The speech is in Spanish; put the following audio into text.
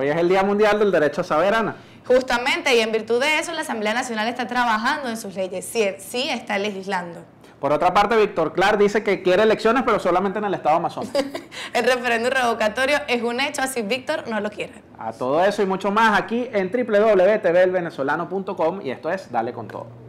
Hoy es el Día Mundial del Derecho a Saber, Ana. Justamente, y en virtud de eso, la Asamblea Nacional está trabajando en sus leyes, sí, está legislando. Por otra parte, Víctor Clark dice que quiere elecciones, pero solamente en el estado Amazonas. el referéndum revocatorio es un hecho, así Víctor no lo quiere. A todo eso y mucho más aquí en www.tvlvenezolano.com y esto es Dale con todo.